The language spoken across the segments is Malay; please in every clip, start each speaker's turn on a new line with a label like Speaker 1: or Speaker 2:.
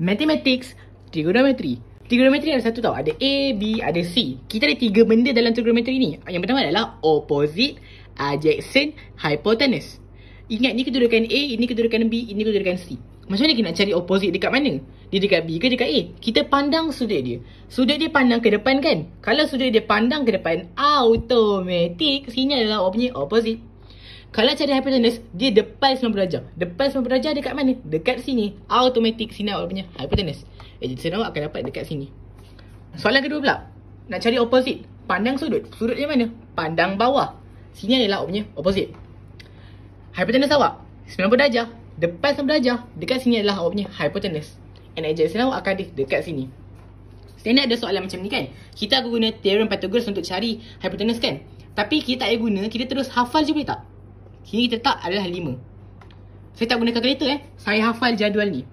Speaker 1: Mathematics, trigonometri. Trigonometri ada satu tau, ada A, B, ada C. Kita ada tiga benda dalam trigonometri ni. Yang pertama adalah opposite, adjacent, hypotenuse. Ingat ni kedudukan A, ini kedudukan B, ini kedudukan C. Macam mana kita nak cari opposite dekat mana? Dia dekat B ke dekat A? Kita pandang sudut dia. Sudut dia pandang ke depan kan? Kalau sudut dia pandang ke depan, automatic sini adalah apa punya opposite. Kalau cari hypotenuse, dia depan 90 darjah. Depan 90 darjah dekat mana? Dekat sini. Automatic sini awak punya hypotenuse. Eh, senang awak akan dapat dekat sini. Soalan kedua pula. Nak cari opposite. Pandang sudut. Sudut dia mana? Pandang bawah. Sini adalah awak punya opposite. Hypotenuse awak. 90 darjah. Depan 90 darjah. Dekat sini adalah awak punya hypotenuse. And adjacent awak akan ada dekat sini. Standard ada soalan macam ni kan? Kita akan guna theorem Pythagoras untuk cari hypotenuse kan? Tapi kita tak guna, kita terus hafal je boleh tak? Kini kita tak adalah 5 Saya tak gunakan kereta eh Saya hafal jadual ni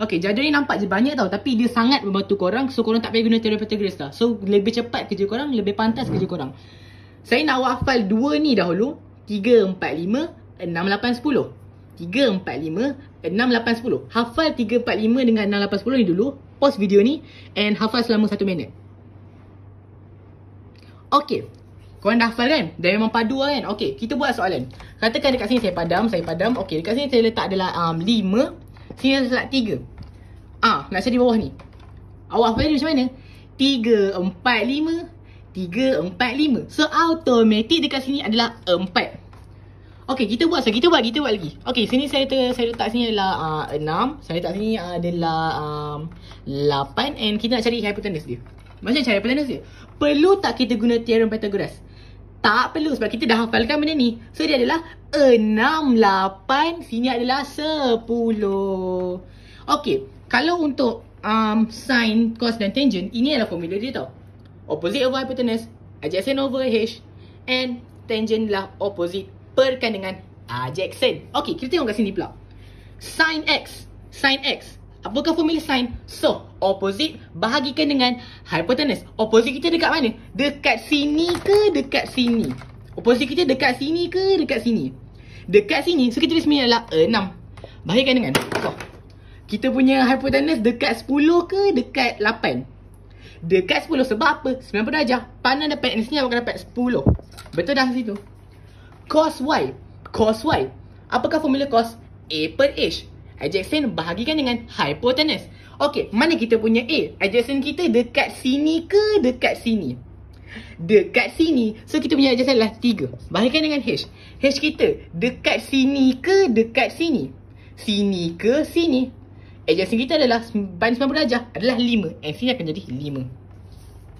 Speaker 1: Okay jadual ni nampak je banyak tau Tapi dia sangat membantu korang So korang tak payah guna teori Pythagoras lah. So lebih cepat kerja korang Lebih pantas kerja hmm. korang Saya nak awak hafal 2 ni dahulu 3, 4, 5, 6, 8, 10 3, 4, 5, 6, 8, Hafal 3, 4, 5 dengan 6, 8, 10 ni dulu Pause video ni And hafal selama 1 minit Okay, Korang dah hafal kan? Dah memang padu lah kan? Okay, kita buat soalan. Katakan dekat sini saya padam, saya padam. Okay, dekat sini saya letak adalah um, 5. Sini saya letak tiga. Ah, nak saya di bawah ni. Awak hafal dia macam mana? Tiga empat lima, tiga empat lima. So, automatik dekat sini adalah empat. Okay, kita buat. So, kita buat. Kita buat lagi. Okay, sini saya ter, saya letak sini adalah uh, enam. saya letak sini adalah um, lapan. Um, and kita nak cari hypotenuse dia. Macam cari hypotenuse dia? Perlu tak kita guna theorem Pythagoras? Tak perlu sebab kita dah hafalkan benda ni. So dia adalah 6, 8. Sini adalah 10. Okay. Kalau untuk um, sine, cos dan tangent. Ini adalah formula dia tau. Opposite over hypotenuse. Adjacent over H. And tangent lah opposite perkandangan adjacent. Okay. Kita tengok kat sini pula. Sine X. sin X. Apakah formula sin? So, opposite bahagikan dengan hypotenuse. Opposite kita dekat mana? Dekat sini ke dekat sini? Opposite kita dekat sini ke dekat sini? Dekat sini. So kita sebenarnya adalah 6. Bahagikan dengan. So, kita punya hypotenuse dekat 10 ke dekat 8? Dekat 10 sebab apa? 90 darjah. Panah dapat ni sini akan dapat 10. Betul dah situ. Cos Y. Cos Y. Apakah formula cos A per H? adjacent bahagikan dengan hypotenuse. Okey, mana kita punya A? Adjacent kita dekat sini ke dekat sini? Dekat sini. So, kita punya adjacent adalah 3. Bahagikan dengan H. H kita dekat sini ke dekat sini? Sini ke sini? Adjacent kita adalah banding 90 darjah adalah 5. And sini akan jadi 5.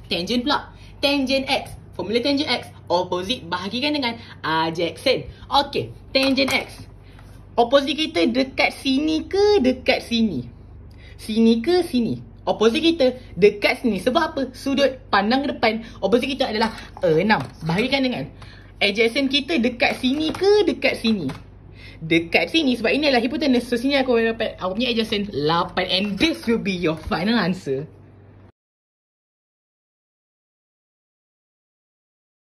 Speaker 1: Tangent pula. Tangent X. Formula tangent X. Opposite bahagikan dengan adjacent. Okey, tangent X opposite kita dekat sini ke dekat sini? Sini ke sini? Opposite kita dekat sini. Sebab apa? Sudut pandang depan. Opposite kita adalah 6. Eh, Bahagikan dengan. Adjacent kita dekat sini ke dekat sini? Dekat sini. Sebab inilah hipotenuse. So, sini aku dapat. Aku punya adjacent 8. And this will be your final answer.